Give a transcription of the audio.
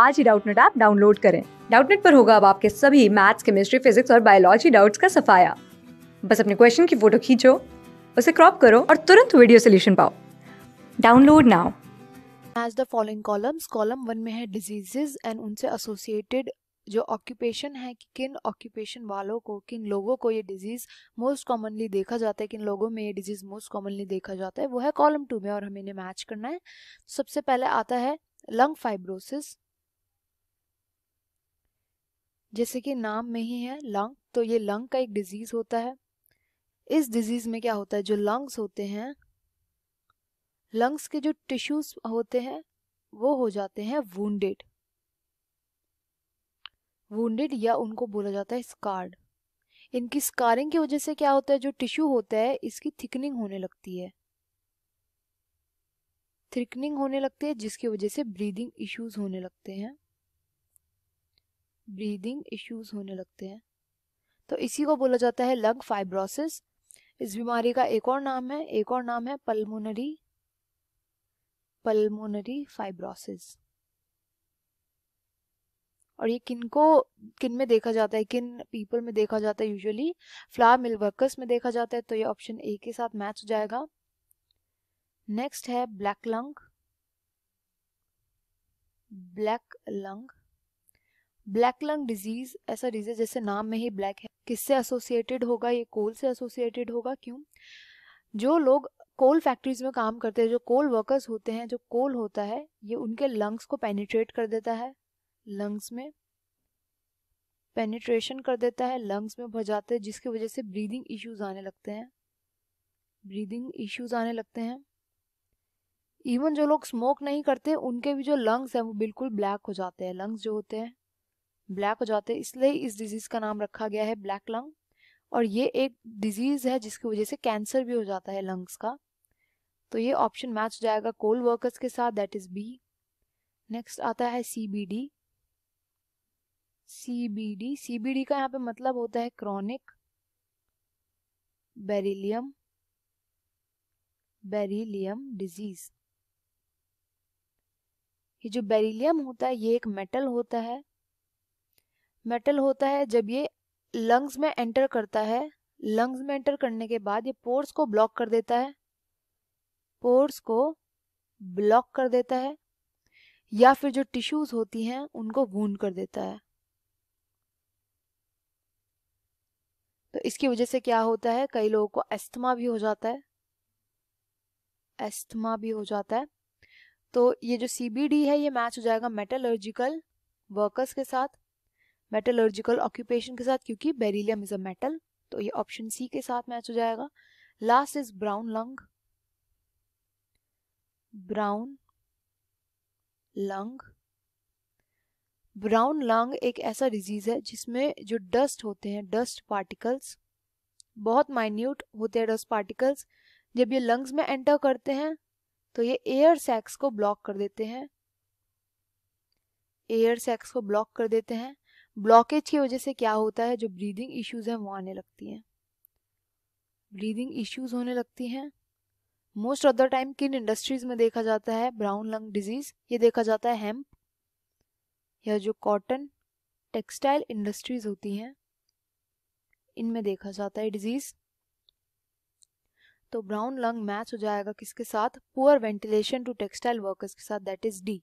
आज ही Doubtnut app download करें डाउटनेट पर होगा अब आपके सभी मैथ्स केमिस्ट्री फिजिक्स और बायोलॉजी डाउट्स का सफाया बस अपने क्वेश्चन की फोटो खींचो उसे क्रॉप करो और तुरंत वीडियो सोल्यूशन पाओ download now as the following columns column one में है डिजीजेज एंड उनसे एसोसिएटेड जो ऑक्यूपेशन है कि किन ऑक्यूपेशन वालों को किन लोगों को ये डिजीज़ मोस्ट कॉमनली देखा जाता है किन लोगों में ये डिजीज़ मोस्ट कॉमनली देखा जाता है वो है कॉलम टू में और हमें इन्हें मैच करना है सबसे पहले आता है लंग फाइब्रोसिस जैसे कि नाम में ही है लंग तो ये लंग का एक डिजीज़ होता है इस डिजीज़ में क्या होता है जो लंग्स होते हैं लंग्स के जो टिश्यूज होते हैं वो हो जाते हैं वूंडेड वूंडेड या उनको बोला जाता है स्कार्ड इनकी स्कारिंग की वजह से क्या होता है जो टिश्यू होता है इसकी थिकनिंग होने लगती है थिकनिंग होने लगती है जिसकी वजह से ब्रीदिंग इश्यूज होने लगते हैं ब्रीदिंग इश्यूज होने लगते हैं तो इसी को बोला जाता है लंग फाइब्रोसिस इस बीमारी का एक और नाम है एक और नाम है पल्मोनरी पल्मोनरी फाइब्रोसिस और ये किन को किन में देखा जाता है किन पीपल में देखा जाता है यूजुअली फ्लावर मिल वर्कर्स में देखा जाता है तो ये ऑप्शन ए के साथ मैच हो जाएगा नेक्स्ट है black lung black lung black lung disease ऐसा डिजीज जैसे नाम में ही ब्लैक है किससे एसोसिएटेड होगा ये कोल से एसोसिएटेड होगा क्यों जो लोग कोल फैक्ट्रीज में काम करते हैं जो कोल वर्कर्स होते हैं जो कोल होता है ये उनके लंग्स को पेनिट्रेट कर देता है लंग्स में पेनिट्रेशन कर देता है लंग्स में भर जाते हैं जिसकी वजह से ब्रीदिंग इश्यूज आने लगते हैं ब्रीदिंग इश्यूज आने लगते हैं इवन जो लोग स्मोक नहीं करते उनके भी जो लंग्स हैं वो बिल्कुल ब्लैक हो जाते हैं लंग्स जो होते हैं ब्लैक हो जाते हैं इसलिए इस डिजीज का नाम रखा गया है ब्लैक लंग और ये एक डिजीज है जिसकी वजह से कैंसर भी हो जाता है लंग्स का तो ये ऑप्शन मैच हो जाएगा कोल वर्कर्स के साथ दैट इज बी नेक्स्ट आता है सीबीडी सीबीडी सीबीडी का यहाँ पे मतलब होता है क्रॉनिक बेरिलियम बेरिलियम डिजीज ये जो बेरिलियम होता है ये एक मेटल होता है मेटल होता है जब ये लंग्स में एंटर करता है लंग्स में एंटर करने के बाद ये पोर्स को ब्लॉक कर देता है पोर्स को ब्लॉक कर देता है या फिर जो टिश्यूज होती हैं उनको वून कर देता है तो इसकी वजह से क्या होता है कई लोगों को एस्थमा भी हो जाता है एस्थमा भी हो जाता है तो ये जो सीबीडी है ये मैच हो जाएगा मेटलर्जिकल वर्कर्स के साथ मेटलर्जिकल ऑक्यूपेशन के साथ क्योंकि बेरिलियम इज अ मेटल तो ये ऑप्शन सी के साथ मैच हो जाएगा last is brown lung brown lung brown lung एक ऐसा डिजीज है जिसमें जो डस्ट होते हैं डस्ट पार्टिकल्स बहुत माइन्यूट होते हैं डस्ट पार्टिकल्स जब ये लंग्स में एंटर करते हैं तो ये एयर सैक्स को ब्लॉक कर देते हैं एयर सैक्स को ब्लॉक कर देते हैं ब्लॉकेज की वजह से क्या होता है जो ब्रीदिंग इश्यूज हैं वो आने लगती हैं ब्रीदिंग इश्यूज होने लगती हैं मोस्ट ऑफ द टाइम किन इंडस्ट्रीज में देखा जाता है ब्राउन लंग डिजीज ये देखा जाता है हेम्प या जो कॉटन टेक्सटाइल इंडस्ट्रीज होती हैं इनमें देखा जाता है डिजीज तो ब्राउन लंग मैच हो जाएगा किसके साथ poor ventilation to textile workers के साथ दैट इज डी